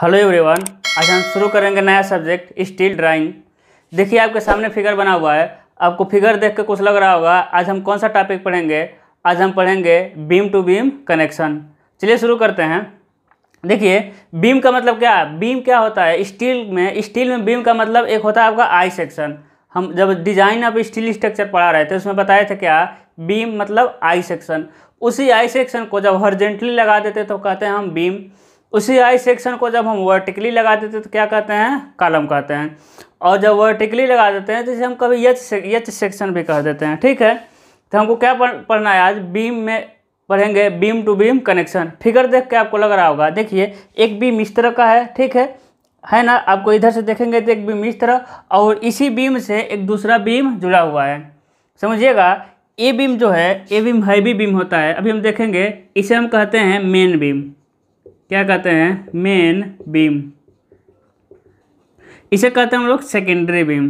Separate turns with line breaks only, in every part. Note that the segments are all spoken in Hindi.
हेलो एवरीवन आज हम शुरू करेंगे नया सब्जेक्ट स्टील ड्राइंग देखिए आपके सामने फिगर बना हुआ है आपको फिगर देख कर कुछ लग रहा होगा आज हम कौन सा टॉपिक पढ़ेंगे आज हम पढ़ेंगे बीम टू बीम कनेक्शन चलिए शुरू करते हैं देखिए बीम का मतलब क्या है बीम क्या होता है स्टील में स्टील में बीम का मतलब एक होता है आपका आई सेक्शन हम जब डिजाइन आप स्टील स्ट्रक्चर पढ़ा रहे थे उसमें बताए थे क्या बीम मतलब आई सेक्शन उसी आई सेक्शन को जब हॉर्जेंटली लगा देते तो कहते हैं हम बीम उसी आई सेक्शन को जब हम वर्टिकली लगा देते हैं तो क्या कहते हैं कालम कहते हैं और जब वर्टिकली लगा देते हैं तो इसे हम कभी यच से, यच सेक्शन भी कह देते हैं ठीक है तो हमको क्या पढ़ना है आज बीम में पढ़ेंगे beam to beam connection figure देख के आपको लग रहा होगा देखिए एक बीम इस तरह का है ठीक है है ना आपको इधर से देखेंगे तो एक बीम इस तरह और इसी बीम से एक दूसरा बीम जुड़ा हुआ है समझिएगा ए बीम जो है ए बीम हैवी बीम होता है अभी हम देखेंगे इसे हम कहते हैं मेन बीम क्या कहते हैं मेन बीम इसे कहते हैं हम लोग सेकेंडरी बीम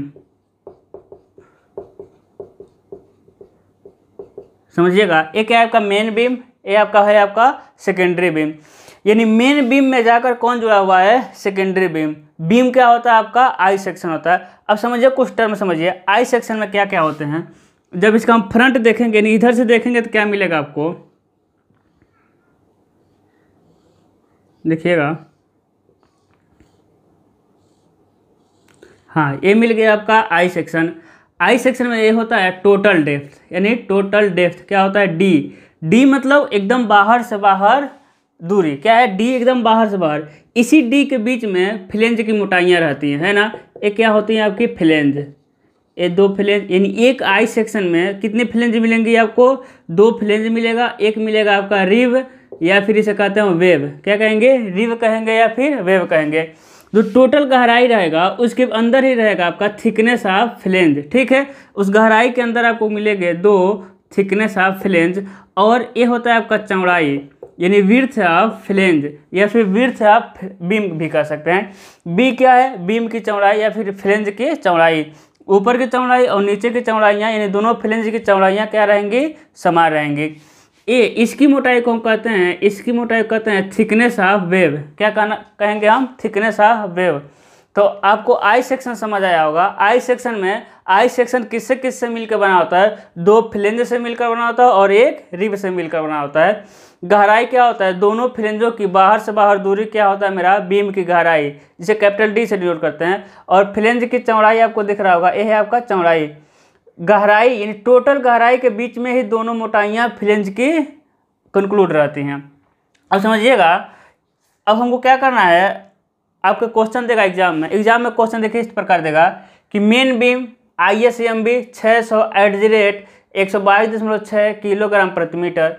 समझिएगा एक है आपका मेन बीम ये आपका है आपका सेकेंडरी बीम यानी मेन बीम में जाकर कौन जुड़ा हुआ है सेकेंडरी बीम बीम क्या होता है आपका आई सेक्शन होता है अब समझिए कुछ टर्म समझिए आई सेक्शन में क्या क्या होते हैं जब इसका हम फ्रंट देखेंगे यानी इधर से देखेंगे तो क्या मिलेगा आपको देखिएगा हाँ ये मिल गया आपका आई सेक्शन आई सेक्शन में ये होता है टोटल डेप्थ यानी टोटल डेप्थ क्या होता है डी डी मतलब एकदम बाहर से बाहर दूरी क्या है डी एकदम बाहर से बाहर इसी डी के बीच में फ्लेंज की मोटाइयाँ रहती हैं है ना ये क्या होती हैं आपकी फ्लेंज ये दो फ्लेंज यानी एक आई सेक्शन में कितने फ्लेंज मिलेंगे आपको दो फ्लेंज मिलेगा एक मिलेगा आपका रिव या फिर इसे कहते हैं वेव क्या कहेंगे रिव कहेंगे या फिर वेव कहेंगे जो टोटल गहराई रहेगा उसके अंदर ही रहेगा आपका थिकनेस ऑफ फ्लेंज ठीक है उस गहराई के अंदर आपको मिलेंगे दो थिकनेस ऑफ फ्लेंज और ये होता है आपका चौड़ाई यानी विर्थ ऑफ फ्लेंज या फिर विर्थ ऑफ बीम भी कह सकते हैं बी क्या है बीम की चौड़ाई या फिर फ्लेंज की चौड़ाई ऊपर की चौड़ाई और नीचे की चौड़ाइयाँ यानी दोनों फ्लेंज की चौड़ाइयाँ क्या रहेंगी समान रहेंगी ए इसकी मोटाई को हम कहते हैं इसकी मोटाई कहते हैं थिकनेस ऑफ वेव क्या कहना कहेंगे हम थिकनेस ऑफ वेव तो आपको आई सेक्शन समझ आया होगा आई सेक्शन में आई सेक्शन किससे किससे मिलकर बना होता है दो फ्लेंज से मिलकर बना होता है और एक रिब से मिलकर बना होता है गहराई क्या होता है दोनों फ्लेंजों की बाहर से बाहर दूरी क्या होता है मेरा बीम की गहराई जिसे कैपिटल डी से डिनोट करते हैं और फ्लेंज की चौड़ाई आपको दिख रहा होगा यह है आपका चौड़ाई गहराई यानी टोटल गहराई के बीच में ही दोनों मोटाइयाँ फ्लेंज की कंक्लूड रहती हैं अब समझिएगा अब हमको क्या करना है आपके क्वेश्चन देगा एग्जाम में एग्जाम में क्वेश्चन देखिए इस प्रकार देगा कि main beam I S M B छः सौ एट द रेट एक सौ बाईस दशमलव छः किलोग्राम प्रति मीटर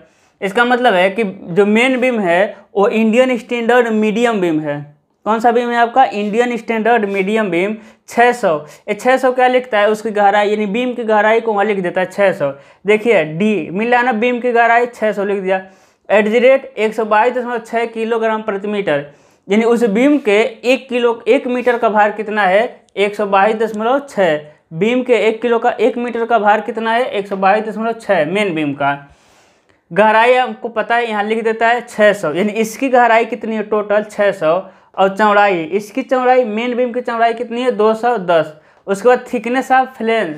इसका मतलब है कि जो मेन बीम है वो इंडियन स्टैंडर्ड मीडियम बीम है कौन सा बीम है आपका इंडियन स्टैंडर्ड मीडियम बीम 600 सौ ये छः सौ क्या लिखता है उसकी गहराई यानी बीम की गहराई को वहाँ लिख देता है 600 देखिए डी मिला ना बीम की गहराई 600 लिख दिया एट द रेट एक सौ बाईस दशमलव छः किलोग्राम प्रति मीटर यानी उस बीम के एक किलो एक मीटर का भार कितना है एक सौ बाईस दशमलव छः बीम के एक किलो का एक मीटर का भार कितना है एक सौ बाईस दशमलव छः मेन बीम का गहराई आपको पता है यहाँ लिख देता है 600 यानी इसकी गहराई कितनी है टोटल 600 और चौड़ाई इसकी चौड़ाई मेन बीम की चौड़ाई कितनी है 210 उसके बाद thickness of flange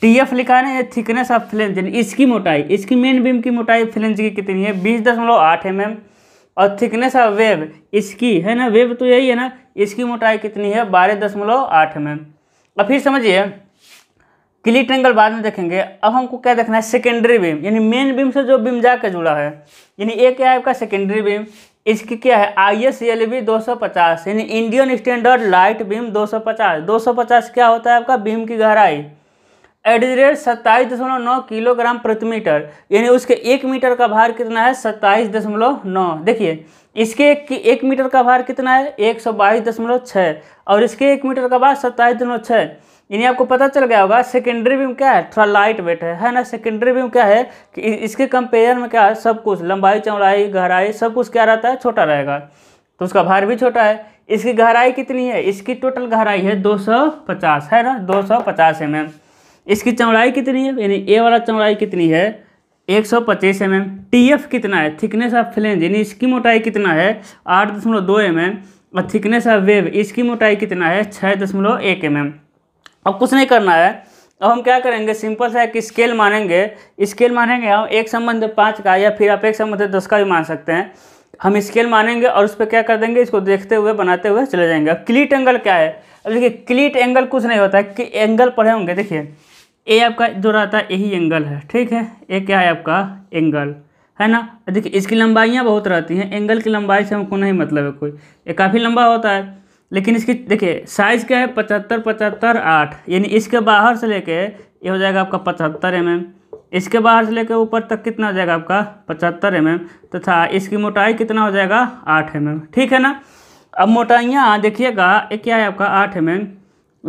T F लिखा है थिकनेस ऑफ फ्लेंज यानी इसकी मोटाई इसकी मेन बीम की मोटाई फ्लेंज की कितनी है बीस दशमलव आठ एम mm। एम और थिकनेस ऑफ वेब इसकी है ना वेब तो यही है ना इसकी मोटाई कितनी है बारह दशमलव आठ एम एम और फिर समझिए क्लिट एंगल बाद में देखेंगे अब हमको क्या देखना है सेकेंडरी बीम यानी मेन बीम से जो बीम जाकर जुड़ा है यानी एक है आपका सेकेंडरी बीम इसकी क्या है आई एस एल बी दो सौ पचास यानी इंडियन स्टैंडर्ड लाइट बीम दो सौ पचास दो सौ पचास क्या होता है आपका बीम की गहराई एट द रेट सत्ताईस दशमलव नौ किलोग्राम प्रति मीटर यानी उसके एक मीटर का भार कितना है सत्ताईस दशमलव नौ देखिए इसके एक, एक मीटर का भार कितना है एक सौ बाईस दशमलव छः और इसके एक मीटर का भार सत्ताईस दशमलव छः यानी आपको पता चल गया होगा सेकेंडरी बीम क्या है थोड़ा लाइट वेट है है ना सेकेंडरी बीम क्या है कि इसके कंपेयर में क्या है सब कुछ लंबाई चौड़ाई गहराई सब कुछ क्या रहता है छोटा रहेगा तो उसका भार भी छोटा है इसकी गहराई कितनी है इसकी टोटल गहराई है 250 है ना 250 सौ mm. इसकी चौड़ाई कितनी है यानी ए वाला चौड़ाई कितनी है एक सौ पच्चीस एम mm। एम कितना है थिकनेस ऑफ फ्लेंज यानी इसकी मोटाई कितना है आठ दशमलव दो एम mm। एम और थिकनेस ऑफ वेव इसकी मोटाई कितना है छः दशमलव एक एम mm। एम अब कुछ नहीं करना है अब हम क्या करेंगे सिंपल सा कि स्केल मानेंगे स्केल मानेंगे हम एक संबंध पाँच का या फिर आप एक संबंध दस का भी मान सकते हैं हम स्केल मानेंगे और उस पर क्या कर देंगे इसको देखते हुए बनाते हुए चले जाएंगे अब क्लीट एंगल क्या है अब देखिए क्लीट एंगल कुछ नहीं होता है कि एंगल पढ़े होंगे देखिए ए आपका जो रहता है यही एंगल है ठीक है ए क्या है आपका एंगल है ना देखिए इसकी लंबाइयाँ बहुत रहती हैं एंगल की लंबाई से हमको नहीं मतलब है कोई ये काफ़ी लंबा होता है लेकिन इसकी देखिए साइज़ क्या है पचहत्तर पचहत्तर आठ यानी इसके बाहर से लेके ये हो जाएगा आपका पचहत्तर एम एम इसके बाहर से लेके ऊपर तक कितना हो जाएगा आपका पचहत्तर एम एम तथा इसकी मोटाई कितना हो जाएगा आठ एम एम ठीक है ना अब मोटाइयाँ देखिएगा ये क्या है आपका आठ एम एम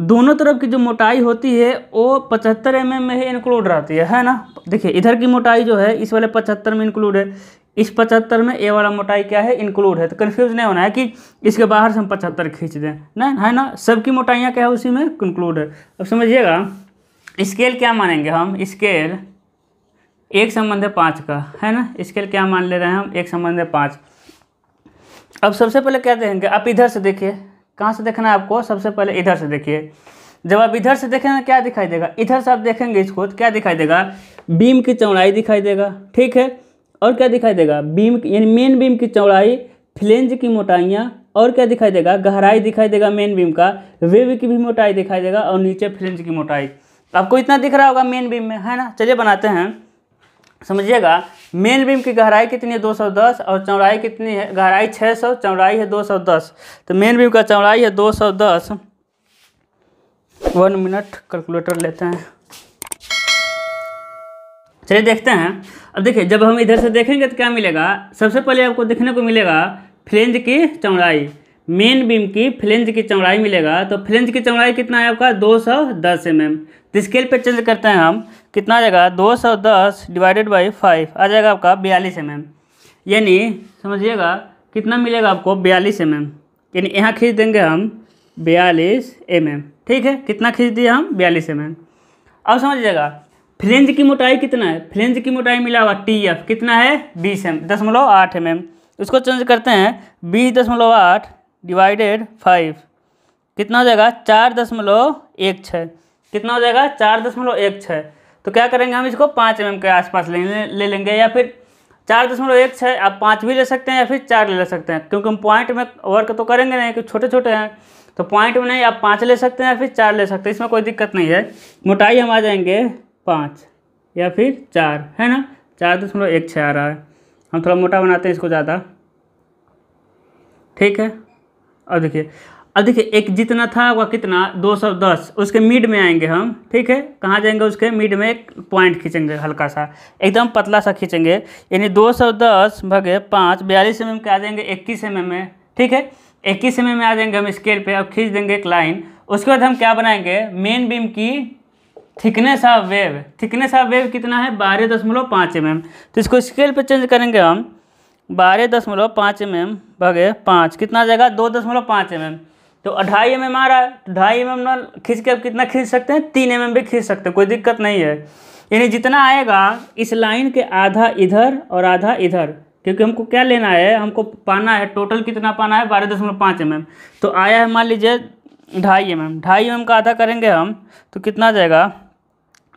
दोनों तरफ की जो मोटाई होती है वो पचहत्तर एम में ही इंक्लूड रहती है है ना देखिए इधर की मोटाई जो है इस वाले पचहत्तर में इंक्लूड है इस पचहत्तर में ए वाला मोटाई क्या है इंक्लूड है तो कन्फ्यूज नहीं होना है कि इसके बाहर से हम पचहत्तर खींच दें ना है ना सबकी मोटाइयाँ क्या है उसी में इंक्लूड है अब समझिएगा स्केल क्या मानेंगे हम स्केल एक संबंध है पाँच का है ना स्केल क्या मान ले रहे हैं हम एक संबंध है पाँच अब सबसे पहले क्या देखेंगे आप इधर से देखिए कहाँ से देखना है आपको सबसे पहले इधर से देखिए जब आप इधर से देखेंगे तो क्या दिखाई देगा इधर से आप देखेंगे इसको तो क्या दिखाई देगा बीम की चौड़ाई दिखाई देगा ठीक है और क्या दिखाई देगा बीम यानी मेन बीम की चौड़ाई फ्लेंज की मोटाइयाँ और क्या दिखाई देगा गहराई दिखाई देगा मेन बीम का वेव की भी मोटाई दिखाई देगा और नीचे फ्लेंज की मोटाई तो आपको इतना दिख रहा होगा मेन बीम में है ना चलिए बनाते हैं समझिएगा मेन बीम की गहराई कितनी है 210 और चौड़ाई कितनी है गहराई 600 चौड़ाई है 210 तो मेन बीम का चौड़ाई है 210 वन मिनट कैलकुलेटर लेते हैं चलिए देखते हैं अब देखिए जब हम इधर से देखेंगे तो क्या मिलेगा सबसे पहले आपको देखने को मिलेगा फ्लेंज की चौड़ाई मेन बीम की फ्लेंज की चौड़ाई मिलेगा तो फ्लेंज की चौड़ाई कितना है आपका 210 सौ दस एम एम तो स्केल पर चेंज करते हैं हम कितना आ जाएगा 210 डिवाइडेड बाई फाइव आ जाएगा आपका बयालीस एम एम यानी समझिएगा कितना मिलेगा आपको बयालीस एम एम यानी यहाँ खींच देंगे हम बयालीस एम एम ठीक है कितना खींच दिए हम बयालीस एम एम अब समझिएगा फ्लेंज की मोटाई कितना है फ्लेंज की मोटाई मिला हुआ टी एफ कितना है बीस एम दशमलव आठ एम एम इसको चेंज करते हैं बीस दशमलव आठ डिवाइडेड फाइव कितना हो जाएगा चार दशमलव एक छः कितना हो जाएगा चार दशमलव एक छः तो क्या करेंगे हम इसको पाँच एम के आसपास ले, ले, ले लेंगे या फिर चार दशमलव एक छः आप पाँच भी ले सकते हैं या फिर चार ले सकते हैं क्योंकि हम पॉइंट में वर्क तो करेंगे नहीं क्योंकि छोटे छोटे हैं तो पॉइंट में नहीं आप पाँच ले सकते हैं या फिर चार ले सकते हैं इसमें कोई दिक्कत नहीं है मोटाई हम आ जाएंगे पाँच या फिर चार है ना चार दशमलव एक छः आ रहा है हम थोड़ा मोटा बनाते हैं इसको ज़्यादा ठीक है और देखिए अब देखिए एक जितना था वह कितना दो सौ दस उसके मिड में आएंगे हम ठीक है कहाँ जाएंगे उसके मिड में एक पॉइंट खींचेंगे हल्का सा एकदम पतला सा खींचेंगे यानी दो सौ दस भगे पाँच बयालीस एम mm एम के आ जाएंगे इक्कीस एम एम में ठीक है इक्कीस एम mm एम में आ जाएंगे हम स्केल पे अब खींच देंगे एक लाइन उसके बाद हम क्या बनाएंगे मेन बीम की thickness of web thickness of web कितना है बारह दशमलव पाँच एम mm. एम तो इसको स्केल पर चेंज करेंगे हम बारह दशमलव पाँच एम mm एम भगे पाँच कितना जाएगा दो दशमलव पाँच एम mm. एम तो अढ़ाई एम एम आ रहा है तो ढाई एम एम ना खींच के आप कितना खींच सकते हैं तीन एम एम भी खींच सकते हैं कोई दिक्कत नहीं है यानी जितना आएगा इस लाइन के आधा इधर और आधा इधर क्योंकि हमको क्या लेना है हमको पाना है टोटल कितना पाना है बारह दशमलव पाँच एम एम तो आया है मान लीजिए ढाई एम एम ढाई एम एम का आधा करेंगे हम तो कितना जाएगा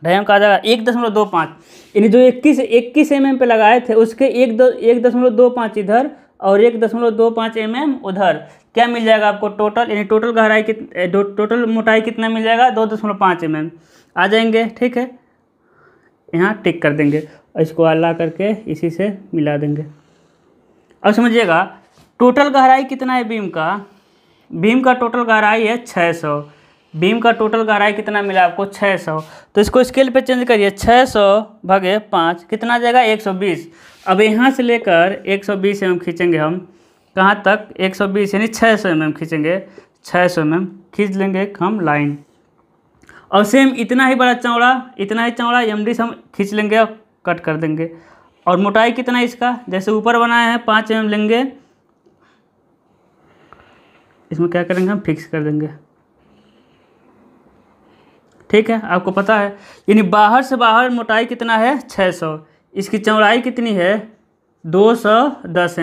रैम का आ जाएगा एक दशमलव दो पाँच यानी जो इक्कीस इक्कीस एम एम पे लगाए थे उसके एक दो एक दशमलव दो पाँच इधर और एक दशमलव दो पाँच एम एम उधर क्या मिल जाएगा आपको टोटल यानी टोटल गहराई कित टोटल मोटाई कितना मिल जाएगा दो दशमलव पाँच एम एम आ जाएंगे ठीक है यहाँ टिक कर देंगे इसको अल्ला करके इसी से मिला देंगे अब समझिएगा टोटल गहराई कितना है बीम का बीम का टोटल गहराई है छः सौ बीम का टोटल गहराई कितना मिला आपको 600 तो इसको स्केल पे चेंज करिए 600 सौ भागे पाँच कितना जाएगा 120 अब यहाँ से लेकर 120 सौ बीस एम खींचेंगे हम कहाँ तक 120 यानी 600 सौ एम खींचेंगे 600 सौ एम खींच लेंगे हम लाइन और सेम इतना ही बड़ा चौड़ा इतना ही चौड़ा एम हम खींच लेंगे और कट कर देंगे और मोटाई कितना इसका जैसे ऊपर बनाया है पाँच एम लेंगे इसमें क्या करेंगे हम फिक्स कर देंगे ठीक है आपको पता है यानी बाहर से बाहर मोटाई कितना है 600 इसकी चौड़ाई कितनी है 210 सौ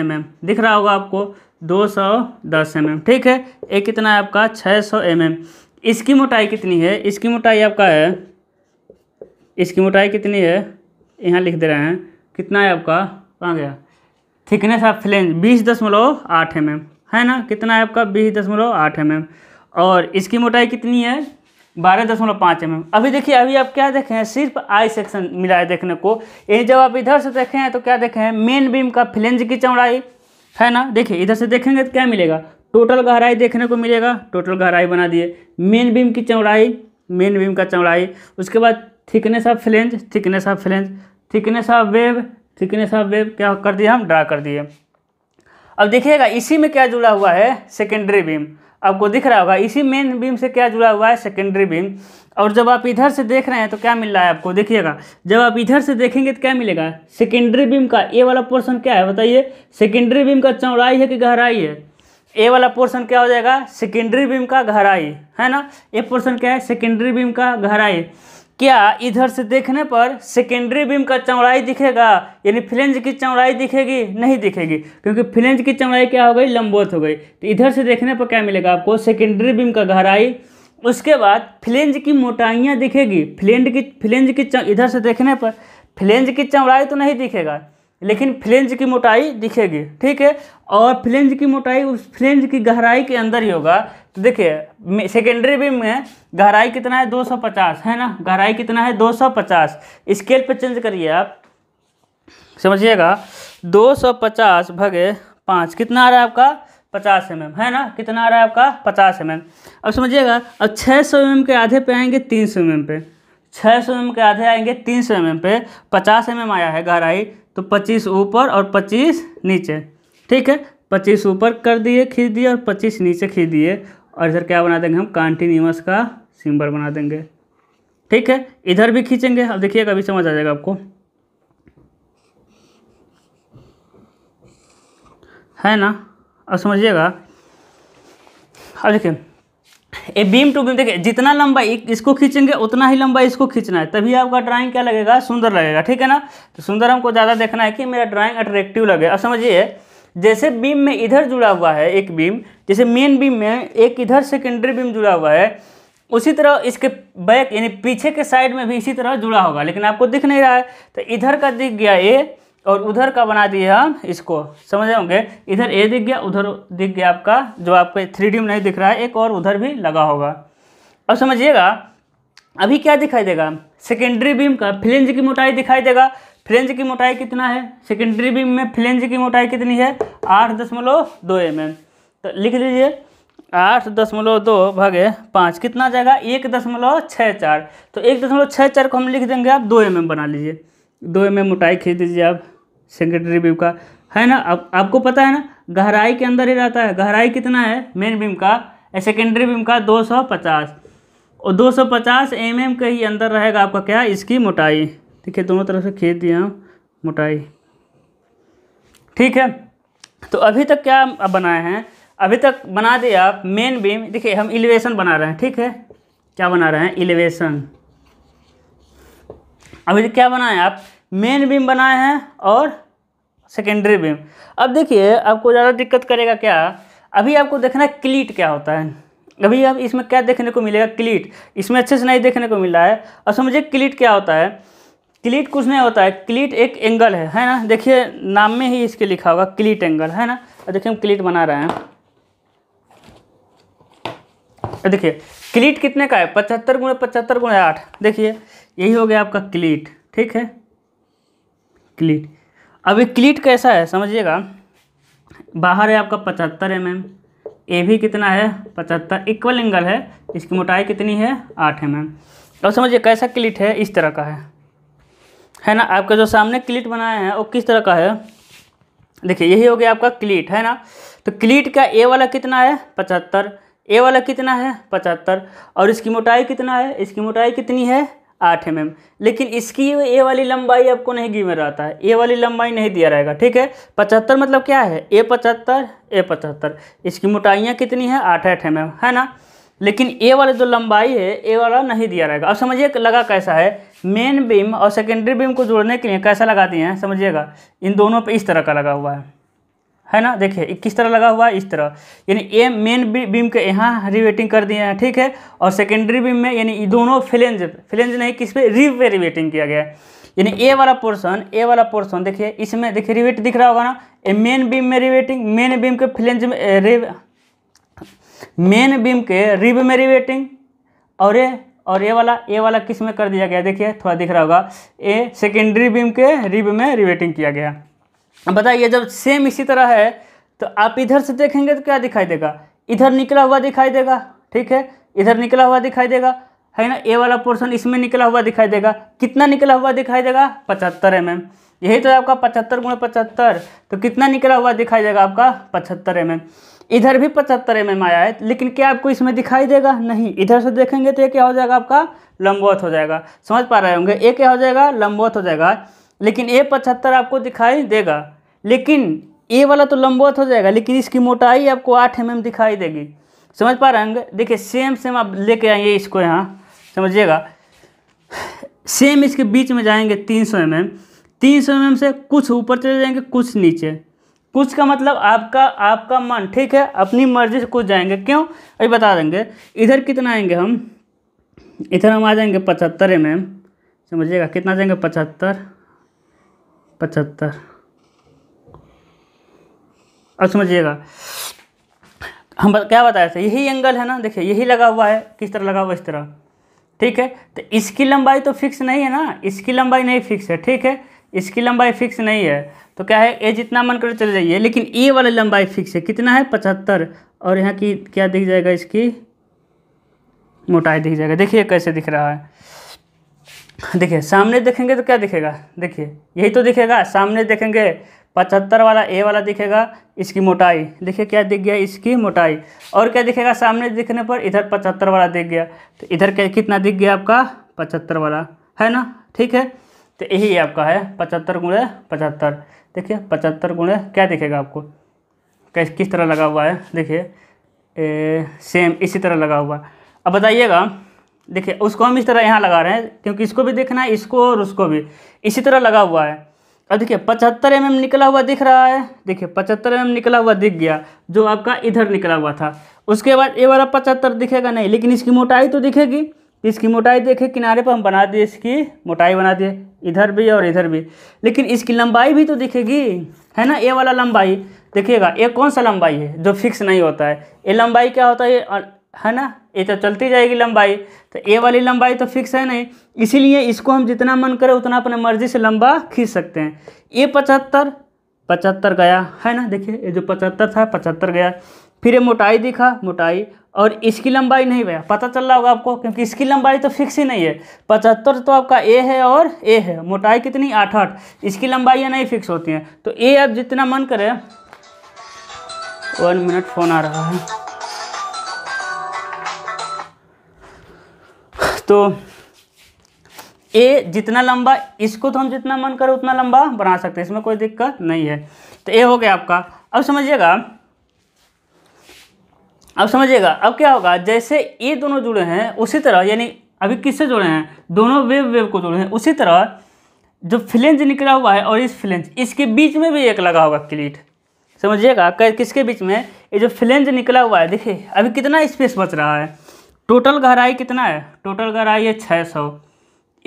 mm. दिख रहा होगा आपको 210 सौ mm. ठीक है ये कितना है आपका 600 सौ mm. इसकी मोटाई कितनी है इसकी मोटाई आपका है इसकी मोटाई कितनी है यहाँ लिख दे रहे हैं कितना है आपका कहाँ गया थिकनेस ऑफ फ्लेंज बीस दशमलव आठ एम एम है ना कितना है आपका बीस दशमलव आठ एम एम और इसकी मोटाई कितनी है बारह दशमलव पाँच एम अभी देखिए अभी आप क्या देखे हैं सिर्फ आई सेक्शन मिला है देखने को ये जब आप इधर से देखे हैं तो क्या देखे हैं मेन बीम का फ्लेंज की चौड़ाई है ना देखिए इधर से देखेंगे तो क्या मिलेगा टोटल गहराई देखने को मिलेगा टोटल गहराई बना दिए मेन बीम की चौड़ाई मेन बीम का चौड़ाई उसके बाद thickness of flange thickness of flange thickness of web thickness of web क्या कर दिए हम ड्रा कर दिए अब देखिएगा इसी में क्या जुड़ा हुआ है सेकेंडरी बीम आपको दिख रहा होगा इसी मेन बीम से क्या जुड़ा हुआ है सेकेंडरी बीम और जब आप इधर से देख रहे हैं तो क्या मिल रहा है आपको देखिएगा जब आप इधर से देखेंगे तो क्या मिलेगा सेकेंडरी बीम का ए वाला पोर्सन क्या है बताइए सेकेंडरी बीम का चौड़ाई है कि गहराई है ए वाला पोर्सन क्या हो जाएगा सेकेंडरी बीम का गहराई है ना ए पोर्सन क्या है सेकेंडरी बीम का गहराई क्या इधर से देखने पर सेकेंडरी बीम का चौड़ाई दिखेगा यानी फ्लेंज की चौड़ाई दिखेगी नहीं दिखेगी क्योंकि फ्लेंज की चौड़ाई क्या हो गई लंबोत हो गई तो इधर से देखने पर क्या मिलेगा आपको सेकेंडरी बीम का गहराई उसके बाद फ्लेंज की मोटाइयाँ दिखेगी फ्लेंज की फ्लेंज की इधर से देखने पर फ्लेंज की चौड़ाई तो नहीं दिखेगा लेकिन फ्लेंज की मोटाई दिखेगी ठीक है और फ्लेंज की मोटाई उस फ्लेंज की गहराई के अंदर ही होगा तो देखिए सेकेंडरी बीम में गहराई कितना है 250 है ना गहराई कितना है 250 स्केल पे चेंज करिए आप समझिएगा 250 भगे पाँच कितना आ रहा है आपका पचास एम mm, है ना कितना आ रहा है आपका पचास एम mm. अब समझिएगा अब छः सौ एम के आधे पे आएंगे तीन सौ एम पे छः सौ एम के आधे आएंगे तीन सौ एम पे पचास एम mm आया है गहराई तो पच्चीस ऊपर और पच्चीस नीचे ठीक है पच्चीस ऊपर कर दिए खींच दिए और पच्चीस नीचे खींच दिए और इधर क्या बना देंगे हम कॉन्टीन्यूस का सिंबल बना देंगे ठीक है इधर भी खींचेंगे अब देखिए कभी समझ आ जाएगा आपको है ना अब समझिएगा अब देखिए ए बीम टू बीम देखिए जितना लंबा इसको खींचेंगे उतना ही लंबा इसको खींचना है तभी आपका ड्राइंग क्या लगेगा सुंदर लगेगा ठीक है ना तो सुंदर हमको ज़्यादा देखना है कि मेरा ड्राइंग अट्रैक्टिव लगे अब समझिए जैसे बीम में इधर जुड़ा हुआ है एक बीम जैसे मेन बीम में एक इधर सेकेंडरी बीम जुड़ा हुआ है उसी तरह इसके बैक यानी पीछे के साइड में भी इसी तरह जुड़ा होगा लेकिन आपको दिख नहीं रहा है तो इधर का दिख गया ए और उधर का बना दिया हम इसको समझ होंगे इधर ए दिख गया उधर दिख गया आपका जो आपको थ्री में नहीं दिख रहा है एक और उधर भी लगा होगा अब समझिएगा अभी क्या दिखाई देगा सेकेंडरी बीम का फ्लिंज की मोटाई दिखाई देगा फ्लेंज की मोटाई कितना है सेकेंडरी बीम में फ्लेंज की मोटाई कितनी है आठ दशमलव दो एम एम तो लिख लीजिए आठ दशमलव दो भागे पाँच कितना जाएगा एक दशमलव छः चार तो एक दशमलव छः चार को हम लिख देंगे आप दो एम एम बना लीजिए दो एम एम मोटाई खींच दीजिए आप सेकेंडरी बीम का है ना अब आप, आपको पता है ना गहराई के अंदर ही रहता है गहराई कितना है मेन बीम का सेकेंडरी बीम का दो सौ पचास और दो सौ पचास एम एम के ही अंदर रहेगा आपका क्या इसकी मोटाई देखिए दोनों तरफ से खींच दिया हम मोटाई ठीक है तो अभी तक क्या अब बनाए हैं अभी तक बना दिए आप मेन बीम देखिए हम इलिवेशन बना रहे हैं ठीक है क्या बना रहे हैं इलिवेशन अभी तक क्या बनाए आप मेन बीम बनाए हैं और सेकेंडरी बीम अब देखिए आपको ज़्यादा दिक्कत करेगा क्या अभी आपको देखना है क्लीट क्या होता है अभी आप इसमें क्या देखने को मिलेगा क्लीट इसमें अच्छे से नहीं देखने को मिला है और समझिए क्लीट क्या होता है क्लीट कुछ नहीं होता है क्लीट एक एंगल है है ना देखिए नाम में ही इसके लिखा होगा क्लीट एंगल है ना और देखिए हम क्लीट बना रहे हैं देखिए क्लीट कितने का है पचहत्तर गुणे पचहत्तर गुणे आठ देखिए यही हो गया आपका क्लीट ठीक है क्लीट अब ये क्लीट कैसा है समझिएगा बाहर है आपका पचहत्तर एम एम ए भी कितना है पचहत्तर इक्वल एंगल है इसकी मोटाई कितनी है आठ एम एम अब समझिए कैसा क्लीट है इस तरह का है है ना आपका जो सामने क्लीट बनाया है वो किस तरह का है देखिए यही हो गया आपका क्लीट है ना तो क्लीट का ए वाला कितना है पचहत्तर ए वाला कितना है पचहत्तर और इसकी मोटाई कितना है इसकी मोटाई कितनी है आठ एम एम लेकिन इसकी ए वाली लंबाई आपको नहीं गिव में रहता है ए वाली लंबाई नहीं दिया रहेगा ठीक है पचहत्तर मतलब क्या है ए पचहत्तर ए पचहत्तर इसकी मोटाइयाँ कितनी है आठ आठ एम एम है ना लेकिन ए वाला जो लंबाई है ए वाला नहीं दिया रहेगा अब समझिए लगा कैसा है मेन बीम और सेकेंडरी बीम को जोड़ने के लिए कैसा लगाते हैं समझिएगा इन दोनों पे इस तरह का लगा हुआ है है ना देखिए किस तरह लगा हुआ है इस तरह यानी ए मेन बीम के यहाँ रिवेटिंग कर दिए हैं ठीक है और सेकेंडरी बीम में यानी दोनों फ्लेंज फ्लेंज नहीं किस पे रिव पे रिवेटिंग किया गया है यानी ए वाला पोर्सन ए वाला पोर्सन देखिए इसमें देखिए रिवेट दिख रहा होगा ना ए मेन बीम में रिवेटिंग मेन बीम के फ्लेंज में रिव मेन बीम के रिब में रिवेटिंग और ये और ये वाला ए वाला किस में कर दिया गया देखिए थोड़ा दिख रहा होगा ए सेकेंडरी बीम के रिब में रिवेटिंग किया गया अब बताइए जब सेम इसी तरह है तो आप इधर से देखेंगे तो क्या दिखाई देगा इधर निकला हुआ दिखाई देगा ठीक है इधर निकला हुआ दिखाई देगा है ना ए वाला पोर्शन इसमें निकला हुआ दिखाई देगा कितना निकला हुआ दिखाई देगा पचहत्तर एम mm। एम यही तो है आपका पचहत्तर गुणा पचहत्तर तो कितना निकला हुआ दिखाई देगा आपका पचहत्तर एम mm। एम इधर भी पचहत्तर एम mm आया है लेकिन क्या आपको इसमें दिखाई देगा नहीं इधर से देखेंगे तो ये क्या हो जाएगा आपका लंबवत हो जाएगा समझ पा रहे होंगे ये क्या हो जाएगा लंबवत हो जाएगा लेकिन ए पचहत्तर आपको दिखाई देगा लेकिन ए वाला तो लंबवत हो जाएगा लेकिन इसकी मोटाई आपको आठ एम mm दिखाई देगी समझ पा रहे होंगे देखिए सेम सेम आप लेके आइए इसको यहाँ समझिएगा सेम इसके बीच में जाएंगे तीन सौ एम mm। एम तीन सौ एम mm एम से कुछ ऊपर चले जाएंगे कुछ नीचे कुछ का मतलब आपका आपका मन ठीक है अपनी मर्जी से कुछ जाएंगे क्यों अभी बता देंगे इधर कितना आएंगे हम इधर हम आ जाएंगे पचहत्तर एम एम समझिएगा कितना जाएंगे पचहत्तर पचहत्तर अब समझिएगा हम क्या बताया था यही एंगल है ना देखिए यही लगा हुआ है किस तरह लगा हुआ इस तरह ठीक है तो इसकी लंबाई तो फिक्स नहीं है ना इसकी लंबाई नहीं फिक्स है ठीक है इसकी लंबाई फिक्स नहीं है तो क्या है ए जितना मन करो चले जाइए लेकिन ए वाला लंबाई फिक्स है कितना है पचहत्तर और यहाँ की क्या दिख जाएगा इसकी मोटाई दिख जाएगा देखिए कैसे दिख रहा है देखिए सामने देखेंगे तो क्या दिखेगा देखिए यही तो दिखेगा सामने देखेंगे पचहत्तर वाला ए वाला दिखेगा इसकी मोटाई देखिए क्या दिख गया इसकी मोटाई और क्या दिखेगा सामने दिखने पर इधर पचहत्तर वाला दिख गया तो इधर क्या कितना दिख गया आपका पचहत्तर वाला है ना ठीक है तो यही आपका है पचहत्तर गुणे पचहत्तर देखिए पचहत्तर गुणे क्या दिखेगा आपको कैस किस तरह लगा हुआ है देखिए सेम इसी तरह लगा हुआ है अब बताइएगा देखिए उसको हम इस तरह यहाँ लगा रहे हैं क्योंकि इसको भी देखना है इसको और उसको भी इसी तरह लगा हुआ है अब देखिए पचहत्तर एम mm निकला हुआ दिख रहा है देखिए पचहत्तर एम mm निकला हुआ दिख गया जो आपका इधर निकला हुआ था उसके बाद ये वाला पचहत्तर दिखेगा नहीं लेकिन इसकी मोटाई तो दिखेगी इसकी मोटाई देखे किनारे पर हम बना दिए इसकी मोटाई बना दिए इधर भी और इधर भी लेकिन इसकी लंबाई भी तो दिखेगी है ना ये वाला लंबाई देखिएगा ये कौन सा लंबाई है जो फिक्स नहीं होता है ये लंबाई क्या होता है है ना ये तो चलती जाएगी लंबाई तो ए वाली लंबाई तो फिक्स है नहीं इसीलिए इसको हम जितना मन करें उतना अपने मर्जी से लंबा खींच सकते हैं ए पचहत्तर पचहत्तर गया है ना देखिए ये जो पचहत्तर था पचहत्तर गया फिर ये मोटाई दिखा मोटाई और इसकी लंबाई नहीं भैया पता चल रहा होगा आपको क्योंकि इसकी लंबाई तो फिक्स ही नहीं है पचहत्तर तो आपका ए है और ए है मोटाई कितनी आठ आठ इसकी लंबाइयाँ नहीं फिक्स होती हैं तो ए आप जितना मन करे वन मिनट फ़ोन आ रहा है तो ए जितना लंबा इसको तो हम जितना मन करें उतना लंबा बना सकते हैं इसमें कोई दिक्कत नहीं है तो ए हो गया आपका अब समझिएगा अब समझिएगा अब क्या होगा जैसे ये दोनों जुड़े हैं उसी तरह यानी अभी किससे जुड़े हैं दोनों वेव वेव को जुड़े हैं उसी तरह जो फ्लेंज निकला हुआ है और इस फ्लेंज इसके बीच में भी एक लगा होगा क्लीट समझिएगा किसके बीच में ये जो फ्लेंज निकला हुआ है देखिए अभी कितना स्पेस बच रहा है टोटल गहराई कितना है टोटल गहराई है छः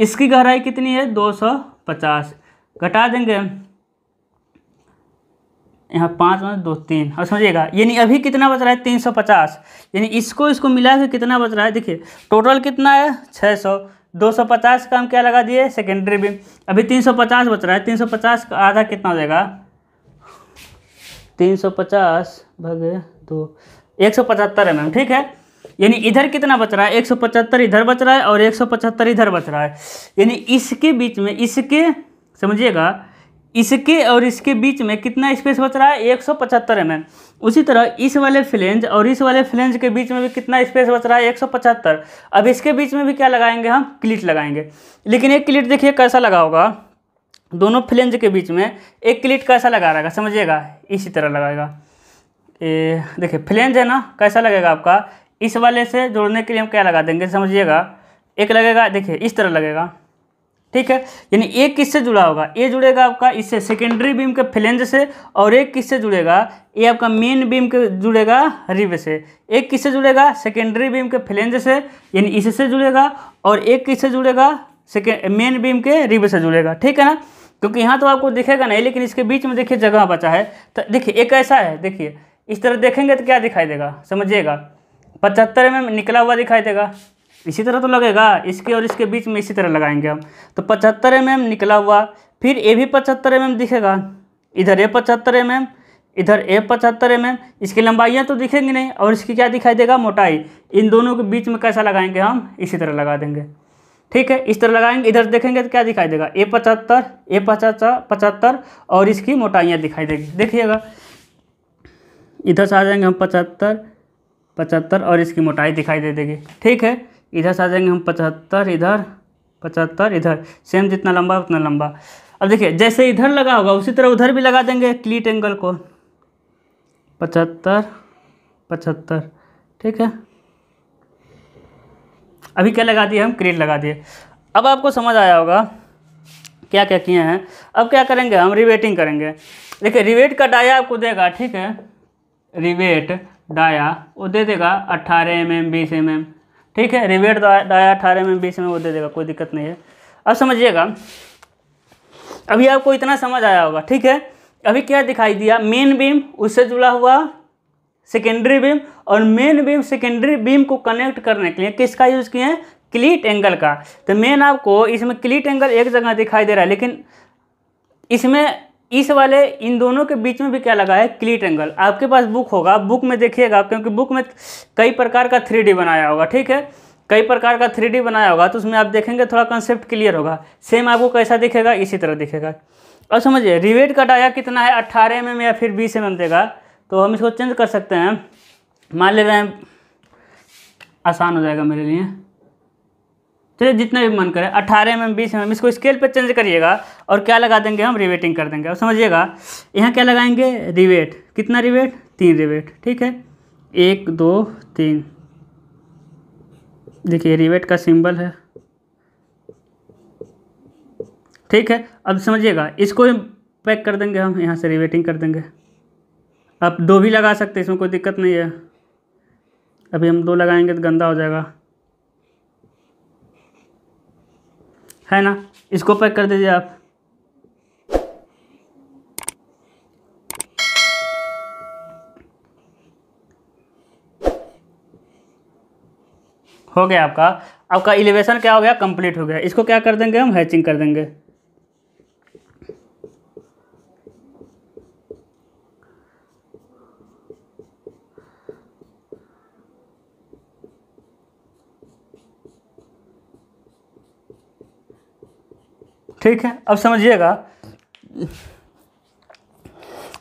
इसकी गहराई कितनी है दो घटा देंगे यहाँ पाँच पाँच दो तीन और समझिएगा यानी अभी कितना बच रहा है तीन सौ पचास यानी इसको इसको मिला के कितना बच रहा है देखिए टोटल कितना है छः सौ दो सौ पचास का हम क्या लगा दिए सेकेंडरी बीम अभी तीन सौ पचास बच रहा है तीन सौ पचास का आधा कितना हो जाएगा तीन सौ पचास भगे दो एक सौ पचहत्तर है मैम ठीक है यानी इधर कितना बच रहा है एक सौ पचहत्तर इधर बच रहा है और एक सौ पचहत्तर इधर बच रहा है यानी इसके बीच में इसके समझिएगा इसके और इसके बीच में कितना स्पेस बच रहा है एक सौ पचहत्तर एम एम उसी तरह इस वाले फ्लेंज और इस वाले फ्लेंज के बीच में भी कितना स्पेस बच रहा है एक सौ पचहत्तर अब इसके बीच में भी क्या लगाएंगे हम क्लिट लगाएंगे लेकिन एक क्लिट देखिए कैसा लगा होगा दोनों फ्लेंज के बीच में एक क्लिट कैसा लगा रहेगा समझिएगा इसी तरह लगाएगा ए देखिए फ्लेंज है ना कैसा लगेगा आपका इस वाले से जोड़ने के लिए हम क्या लगा देंगे समझिएगा एक लगेगा देखिए इस तरह लगेगा ठीक है यानी एक किससे जुड़ा होगा ए जुड़ेगा आपका इससे सेकेंडरी बीम के फ्लेंज से और एक किससे जुड़ेगा ये आपका मेन बीम के जुड़ेगा रिब से एक किससे जुड़ेगा सेकेंडरी बीम के फ्लेंज से यानी इससे जुड़ेगा और एक किससे जुड़ेगा सेकेंड मेन बीम के रिब से जुड़ेगा ठीक है ना क्योंकि यहाँ तो आपको दिखेगा नहीं लेकिन इसके बीच में देखिए जगह बचा है तो देखिए एक ऐसा है देखिए इस तरह देखेंगे तो क्या दिखाई देगा समझिएगा पचहत्तर में mm निकला हुआ दिखाई देगा इसी तरह तो लगेगा इसके और इसके बीच में इसी तरह लगाएंगे हम तो पचहत्तर एम mm निकला हुआ फिर ए भी पचहत्तर एम mm दिखेगा इधर ए पचहत्तर एम mm, इधर ए पचहत्तर एम एम इसकी लंबाइयाँ तो दिखेंगी नहीं और इसकी क्या दिखाई देगा मोटाई इन दोनों के बीच में कैसा लगाएंगे हम इसी तरह लगा देंगे ठीक है इस तरह लगाएंगे इधर देखेंगे तो क्या दिखाई देगा ए पचहत्तर ए पचहत्तर पचहत्तर और इसकी मोटाइयाँ दिखाई देगी देखिएगा इधर से आ जाएंगे हम पचहत्तर पचहत्तर और इसकी मोटाई दिखाई दे देगी ठीक है इधर से आ जाएंगे हम पचहत्तर इधर पचहत्तर इधर सेम जितना लंबा उतना लंबा अब देखिए जैसे इधर लगा होगा उसी तरह उधर भी लगा देंगे क्लीट एंगल को पचहत्तर पचहत्तर ठीक है अभी क्या लगा दिए हम क्रीट लगा दिए अब आपको समझ आया होगा क्या क्या किए हैं अब क्या करेंगे हम रिवेटिंग करेंगे देखिए रिवेट का डाया आपको देगा ठीक है रिवेट डाया वो दे देगा अट्ठारह एम mm, एम बीस एम mm। एम ठीक है रिवेट दाया अठारह में बीस में वो दे देगा कोई दिक्कत नहीं है अब समझिएगा अभी आपको इतना समझ आया होगा ठीक है अभी क्या दिखाई दिया मेन बीम उससे जुड़ा हुआ सेकेंडरी बीम और मेन बीम सेकेंडरी बीम को कनेक्ट करने के लिए किसका यूज़ किए हैं क्लीट एंगल का तो मेन आपको इसमें क्लीट एंगल एक जगह दिखाई दे रहा है लेकिन इसमें इस वाले इन दोनों के बीच में भी क्या लगा है क्लीट एंगल आपके पास बुक होगा बुक में देखिएगा क्योंकि बुक में कई प्रकार का थ्री बनाया होगा ठीक है कई प्रकार का थ्री बनाया होगा तो उसमें आप देखेंगे थोड़ा कंसेप्ट क्लियर होगा सेम आपको कैसा दिखेगा इसी तरह दिखेगा और समझिए रिवेट का डाया कितना है अट्ठारह एम mm या फिर बीस एम mm देगा तो हम इसको चेंज कर सकते हैं मान ले रहे हैं आसान हो जाएगा मेरे लिए चलिए जितना भी मन करे अठारह एम एम बीस एम एम इसको स्केल पर चेंज करिएगा और क्या लगा देंगे हम रिवेटिंग कर देंगे और समझिएगा यहाँ क्या लगाएंगे रिवेट कितना रिवेट तीन रिवेट ठीक है एक दो तीन देखिए रिवेट का सिंबल है ठीक है अब समझिएगा इसको पैक कर देंगे हम यहाँ से रिवेटिंग कर देंगे आप दो भी लगा सकते हैं इसमें कोई दिक्कत नहीं है अभी हम दो लगाएंगे तो गंदा हो जाएगा है ना इसको पैक कर दीजिए आप हो गया आपका आपका एलिवेशन क्या हो गया कंप्लीट हो गया इसको क्या कर देंगे हम हैचिंग कर देंगे ठीक है अब समझिएगा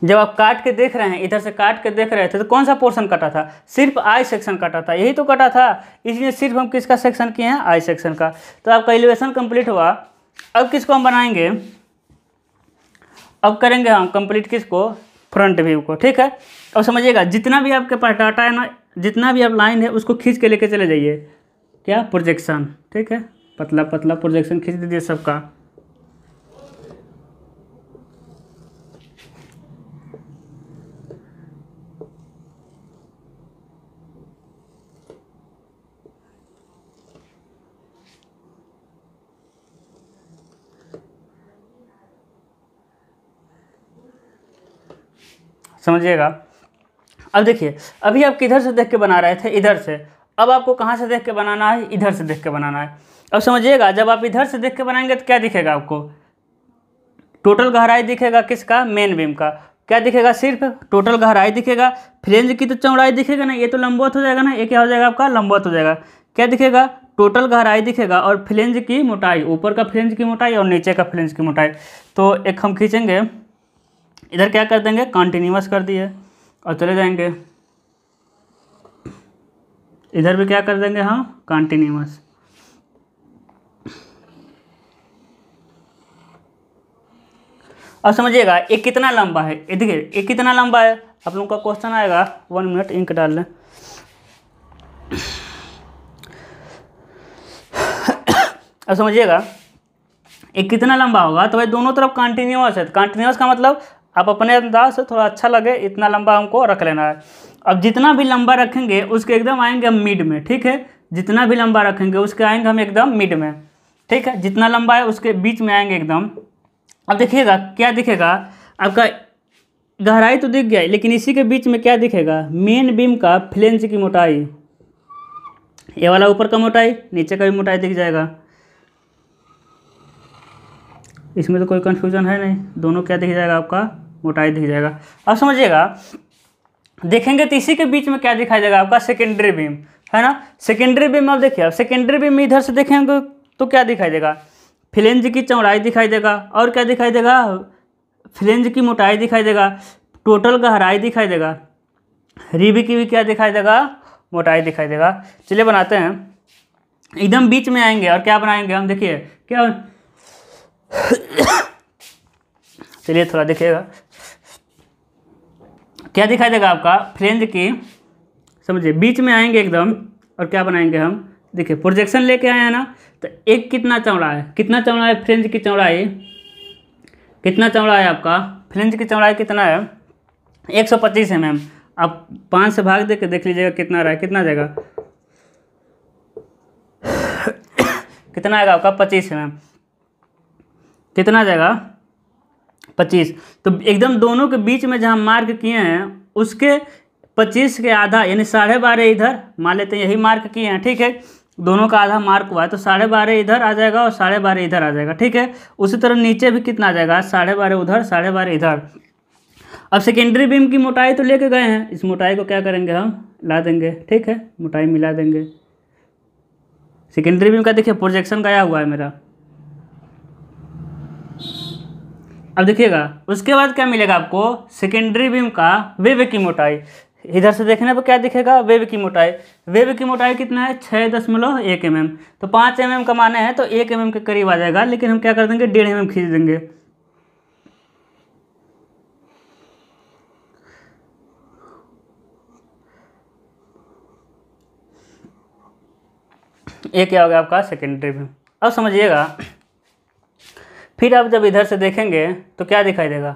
जब आप काट के देख रहे हैं इधर से काट के देख रहे थे तो कौन सा पोर्शन कटा था सिर्फ आई सेक्शन कटा था यही तो कटा था इसलिए सिर्फ हम किसका सेक्शन किए हैं आई सेक्शन का तो आपका एलिवेशन कंप्लीट हुआ अब किसको हम बनाएंगे अब करेंगे हम कंप्लीट किसको फ्रंट व्यू को ठीक है अब समझिएगा जितना भी आपके पास डाटा है ना जितना भी आप लाइन है उसको खींच के लेके चले जाइए क्या प्रोजेक्शन ठीक है पतला पतला प्रोजेक्शन खींच दीजिए सबका समझिएगा अब देखिए अभी आप किधर से देख के बना रहे थे इधर से अब आपको कहाँ से देख के बनाना है इधर से देख के बनाना है अब समझिएगा जब आप इधर से देख के बनाएंगे तो क्या दिखेगा आपको टोटल गहराई दिखेगा किसका मेन बीम का क्या दिखेगा सिर्फ टोटल गहराई दिखेगा फ्रेंज की तो चौड़ाई दिखेगा ना ये तो लंबवत हो जाएगा ना ये क्या हो जाएगा आपका लंबवत हो जाएगा क्या दिखेगा टोटल गहराई दिखेगा और फ्लेंज की मोटाई ऊपर का फ्लेंज की मोटाई और नीचे का फ्लेंज की मोटाई तो एक हम खींचेंगे इधर क्या कर देंगे कॉन्टीन्यूस कर दिए और चले जाएंगे इधर भी क्या कर देंगे हम कॉन्टीन्यूस अब समझिएगा ये कितना लंबा है ये देखिए ये कितना लंबा है आप लोगों का क्वेश्चन आएगा वन मिनट इंक डाल लें अब समझिएगा ये कितना लंबा होगा तो भाई दोनों तरफ कंटिन्यूस है कंटिन्यूस का मतलब आप अपने अंदाज से थोड़ा अच्छा लगे इतना लंबा हमको रख लेना है अब जितना भी लंबा रखेंगे उसके एकदम आएंगे हम मिड में ठीक है जितना भी लंबा रखेंगे उसके आएंगे हम एकदम मिड में ठीक है जितना लंबा है उसके बीच में आएंगे एकदम अब देखिएगा क्या दिखेगा आपका गहराई तो दिख गया लेकिन इसी के बीच में क्या दिखेगा मेन बीम का फ्लेंज की मोटाई ये वाला ऊपर का मोटाई नीचे का भी मोटाई दिख जाएगा इसमें तो कोई कन्फ्यूज़न है नहीं दोनों क्या दिख जाएगा आपका मोटाई दिख जाएगा अब समझिएगा देखेंगे तो इसी के बीच में क्या दिखाई देगा आपका सेकेंडरी बीम है ना सेकेंडरी बीम आप देखिए अब सेकेंडरी बीम इधर से देखेंगे तो क्या दिखाई देगा फ्लेंज की चौड़ाई दिखाई देगा और क्या दिखाई देगा फ्लेंज की मोटाई दिखाई देगा टोटल गहराई दिखाई देगा रिब की भी क्या दिखाई देगा मोटाई दिखाई देगा चलिए बनाते हैं एकदम बीच में आएंगे और क्या बनाएंगे हम देखिए क्या चलिए थोड़ा देखिएगा क्या दिखाई देगा आपका फ्रेंज की समझिए बीच में आएंगे एकदम और क्या बनाएंगे हम देखिए प्रोजेक्शन लेके आए हैं ना तो एक कितना चौड़ा है कितना चौड़ा है फ्रेंज की चौड़ाई कितना चौड़ा है आपका फ्रेंज की चौड़ाई कितना है एक सौ पच्चीस है मैम आप पाँच से भाग दे के देख लीजिएगा कितना रहा है कितना जाएगा कितना आएगा आपका पच्चीस है मैम कितना आ जाएगा पच्चीस तो एकदम दोनों के बीच में जहाँ मार्क किए हैं उसके पच्चीस के आधा यानी साढ़े बारह इधर मान लेते हैं यही मार्क किए हैं ठीक है दोनों का आधा मार्क हुआ है तो साढ़े बारह इधर आ जाएगा और साढ़े बारह इधर आ जाएगा ठीक है उसी तरह नीचे भी कितना आ जाएगा साढ़े बारह उधर साढ़े बारह इधर अब सेकेंडरी बीम की मोटाई तो लेके गए हैं इस मोटाई को क्या करेंगे हम ला देंगे ठीक है मोटाई मिला देंगे सेकेंडरी बीम का देखिए प्रोजेक्शन गया हुआ है मेरा अब देखिएगा उसके बाद क्या मिलेगा आपको सेकेंडरी बीम का वेव की मोटाई इधर से देखने पर क्या दिखेगा वेव की मोटाई वेव की मोटाई कितना है छः दशमलव एक एम तो पाँच एम एम का माने हैं तो एक एम के करीब आ जाएगा लेकिन हम क्या कर देंगे डेढ़ एम खींच देंगे ये क्या हो गया आपका सेकेंडरी बीम अब समझिएगा फिर आप जब इधर से देखेंगे तो क्या दिखाई देगा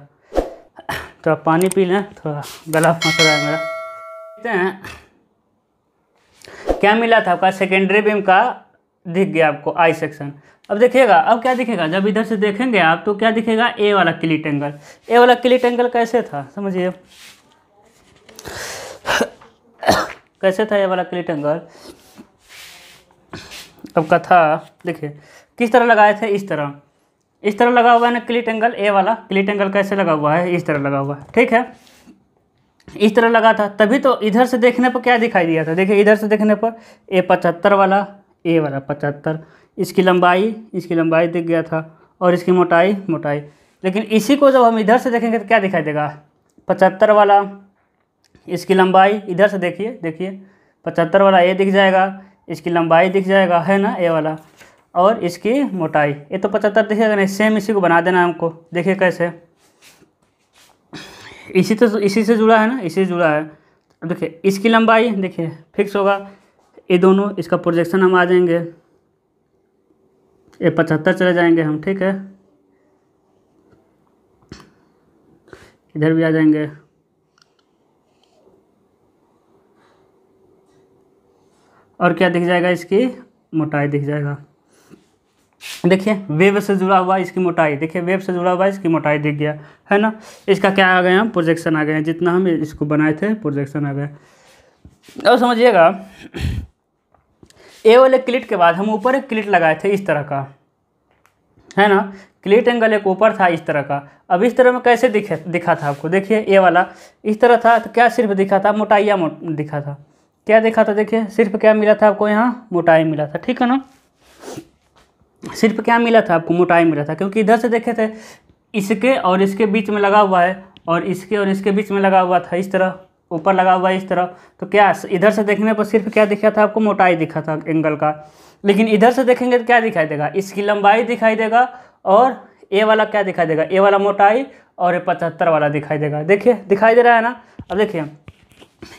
तो आप पानी पी लें थोड़ा गला फंस रहा है मेरा देखते हैं क्या मिला था आपका सेकेंडरी बीम का दिख गया आपको आई सेक्शन अब देखिएगा अब क्या दिखेगा जब इधर से देखेंगे आप तो क्या दिखेगा ए वाला क्लिट एंगल ए वाला क्लिट एंगल कैसे था समझिए कैसे था ये वाला क्लिट एंगल आपका था देखिए किस तरह लगाए थे इस तरह इस तरह लगा हुआ है ना क्लिट एंगल ए वाला क्लिट एंगल कैसे लगा हुआ है इस तरह लगा हुआ है ठीक है इस तरह लगा था तभी तो इधर से देखने पर क्या दिखाई दिया था देखिए इधर से देखने पर ए पचहत्तर वाला ए वाला पचहत्तर इसकी लंबाई इसकी लंबाई दिख गया था और इसकी मोटाई मोटाई लेकिन इसी को जब हम इधर से देखेंगे तो क्या दिखाई देगा पचहत्तर वाला इसकी लंबाई इधर से देखिए देखिए पचहत्तर वाला ए दिख जाएगा इसकी लंबाई दिख जाएगा है ना ए वाला और इसकी मोटाई ये तो पचहत्तर देखिएगा नहीं सेम इसी को बना देना हमको देखिए कैसे इसी तो इसी से जुड़ा है ना इसी से जुड़ा है अब देखिए इसकी लंबाई देखिए फिक्स होगा ये दोनों इसका प्रोजेक्शन हम आ जाएंगे ये पचहत्तर चले जाएंगे हम ठीक है इधर भी आ जाएंगे और क्या दिख जाएगा इसकी मोटाई दिख जाएगा देखिए वेब से जुड़ा हुआ इसकी मोटाई देखिए वेब से जुड़ा हुआ इसकी मोटाई दिख गया है ना इसका क्या आ गया हम प्रोजेक्शन आ गए जितना हम इसको बनाए थे प्रोजेक्शन आ गया और समझिएगा ए वाले क्लिट के बाद हम ऊपर एक क्लिट लगाए थे इस तरह का है ना क्लिट एंगल एक ऊपर था इस तरह का अब इस तरह में कैसे दिखे दिखा था आपको देखिए ए वाला इस तरह था तो क्या सिर्फ दिखा था मोटाइया मोट दिखा था क्या दिखा था देखिए सिर्फ क्या मिला था आपको यहाँ मोटाई मिला था ठीक है ना सिर्फ क्या मिला था आपको मोटाई मिला था क्योंकि इधर से देखे थे इसके और इसके बीच में लगा हुआ है और इसके और इसके बीच में लगा हुआ था इस तरह ऊपर लगा हुआ है इस तरह तो क्या इधर से देखने पर सिर्फ क्या दिखा था आपको मोटाई दिखा था एंगल का लेकिन इधर से देखेंगे तो क्या दिखाई देगा इसकी लंबाई दिखाई देगा और ए वाला क्या दिखाई देगा ए वाला मोटाई और ये पचहत्तर वाला दिखाई देगा देखिए दिखाई दे रहा है ना अब देखिए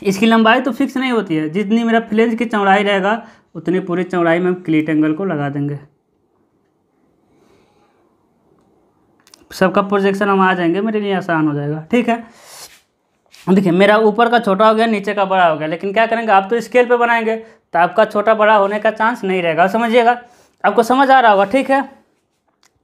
इसकी लंबाई तो फिक्स नहीं होती है जितनी मेरा फ्लेंज की चौड़ाई रहेगा उतनी पूरी चौड़ाई में हम क्लीट एंगल को लगा देंगे सबका प्रोजेक्शन हम आ जाएंगे मेरे लिए आसान हो जाएगा ठीक है देखिए मेरा ऊपर का छोटा हो गया नीचे का बड़ा हो गया लेकिन क्या करेंगे आप तो स्केल पे बनाएंगे तो आपका छोटा बड़ा होने का चांस नहीं रहेगा समझिएगा आपको समझ आ रहा होगा ठीक है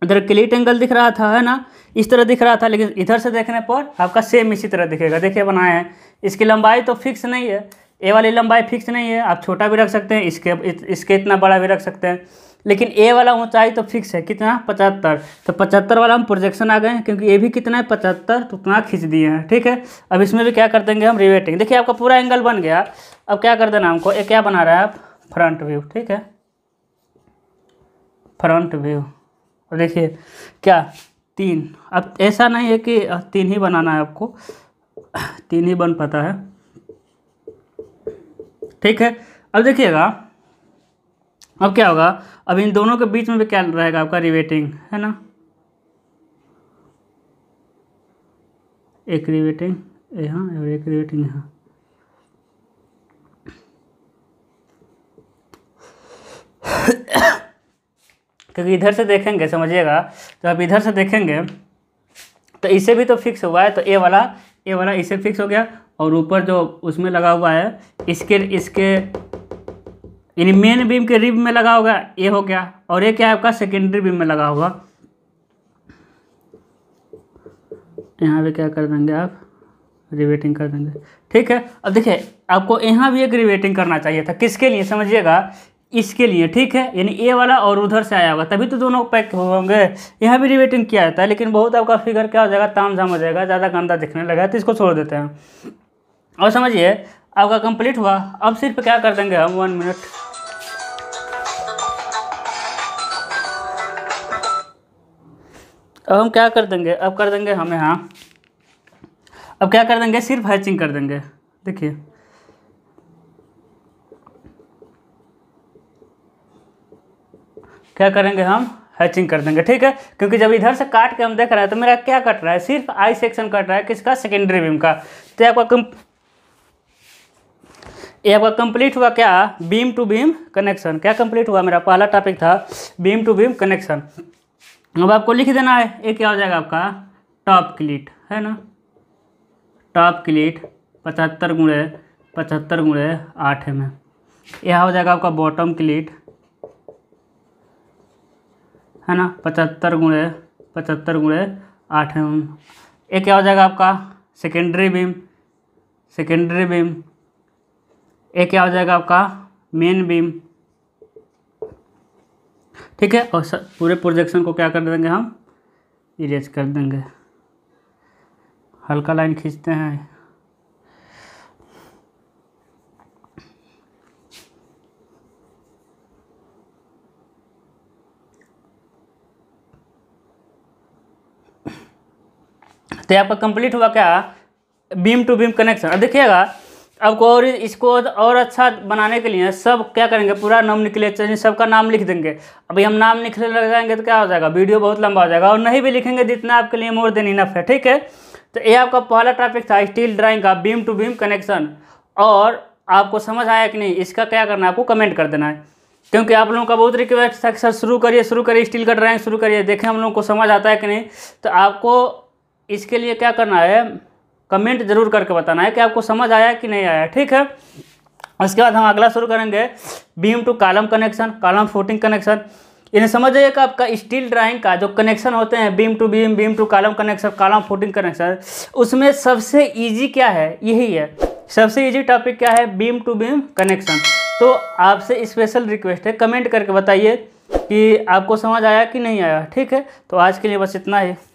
इधर क्लीट एंगल दिख रहा था है ना इस तरह दिख रहा था लेकिन इधर से देखने पर आपका सेम इसी तरह दिखेगा देखिए बनाए हैं इसकी लंबाई तो फिक्स नहीं है ए वाली लंबाई फिक्स नहीं है आप छोटा भी रख सकते हैं इसके इसके इतना बड़ा भी रख सकते हैं लेकिन ए वाला ऊंचाई तो फिक्स है कितना पचहत्तर तो पचहत्तर वाला हम प्रोजेक्शन आ गए हैं क्योंकि ए भी कितना है पचहत्तर तो उतना खींच दिए हैं ठीक है अब इसमें भी क्या कर देंगे हम रिवेटिंग देखिए आपका पूरा एंगल बन गया अब क्या कर देना हमको ये क्या बना रहा है आप फ्रंट व्यू ठीक है फ्रंट व्यू और देखिए क्या तीन अब ऐसा नहीं है कि तीन ही बनाना है आपको तीन ही बन पाता है ठीक है अब देखिएगा अब क्या होगा अब इन दोनों के बीच में भी क्या रहेगा आपका रिवेटिंग है ना एक रिवेटिंग यहाँ और एक रिवेटिंग यहाँ क्योंकि इधर से देखेंगे समझिएगा तो आप इधर से देखेंगे तो इसे भी तो फिक्स हुआ है तो ए वाला ए वाला इसे फिक्स हो गया और ऊपर जो उसमें लगा हुआ है इसके इसके यानी मेन बीम के रिब में लगा होगा ए हो गया और ये क्या है आपका सेकेंडरी बीम में लगा होगा यहाँ पे क्या कर देंगे आप रिवेटिंग कर देंगे ठीक है अब देखिए आपको यहाँ भी एक रिवेटिंग करना चाहिए था किसके लिए समझिएगा इसके लिए ठीक है यानी ए वाला और उधर से आया होगा तभी तो दोनों पैक होंगे यहाँ भी रिवेटिंग किया जाता है लेकिन बहुत आपका फिगर क्या हो जाएगा ताम झाम हो जाएगा ज़्यादा गंदा दिखने लगा तो इसको छोड़ देते हैं और समझिए आपका कंप्लीट हुआ अब सिर्फ क्या कर देंगे हम वन मिनट अब हम क्या कर देंगे अब कर देंगे हम यहाँ अब क्या कर देंगे सिर्फ हैचिंग कर देंगे देखिए क्या करेंगे हम हैचिंग कर देंगे ठीक है क्योंकि जब इधर से काट के हम देख रहे हैं तो मेरा क्या कट रहा है सिर्फ आई सेक्शन कट रहा है किसका सेकेंडरी बीम का तो आपका कम ये आपका कंप्लीट हुआ क्या बीम टू बीम कनेक्शन क्या कंप्लीट हुआ मेरा पहला टॉपिक था बीम टू बीम कनेक्शन अब आपको लिख देना है ये क्या हो जाएगा आपका टॉप क्लीट है ना टॉप क्लीट पचहत्तर गुड़े पचहत्तर गुड़े आठ में यह हो जाएगा आपका बॉटम क्लीट है ना पचहत्तर गुड़े पचहत्तर गुड़े आठ एम ये क्या हो जाएगा आपका सेकेंडरी बीम सेकेंडरी बीम ये क्या हो जाएगा आपका मेन बीम ठीक है और पूरे प्रोजेक्शन को क्या कर देंगे हम इरेज कर देंगे हल्का लाइन खींचते हैं तो पर कंप्लीट हुआ क्या बीम टू बीम कनेक्शन अब देखिएगा अब को और इसको और अच्छा बनाने के लिए सब क्या करेंगे पूरा नाम निकले सबका नाम लिख देंगे अभी हम नाम लिखने लगाएंगे तो क्या हो जाएगा वीडियो बहुत लंबा हो जाएगा और नहीं भी लिखेंगे जितना तो आपके लिए मोर देन इनफ है ठीक है तो ये आपका पहला टॉपिक था स्टील ड्राइंग का बीम टू बीम कनेक्शन और आपको समझ आया कि नहीं इसका क्या करना है आपको कमेंट कर देना है क्योंकि आप लोगों का बहुत रिक्वेस्ट था सर शुरू करिए शुरू करिए स्टील का ड्राइंग शुरू करिए देखें हम लोगों को समझ आता है कि नहीं तो आपको इसके लिए क्या करना है कमेंट जरूर करके बताना है कि आपको समझ आया कि नहीं आया ठीक है उसके बाद हम अगला शुरू करेंगे beam to column connection column footing connection इन्हें समझ जाइए कि आपका स्टील ड्राइंग का जो कनेक्शन होते हैं beam to beam beam to column connection column footing connection उसमें सबसे ईजी क्या है यही है सबसे ईजी टॉपिक क्या है बीम टू बीम कनेक्शन तो आपसे स्पेशल रिक्वेस्ट है कमेंट करके बताइए कि आपको समझ आया कि नहीं आया ठीक है तो आज के लिए बस इतना ही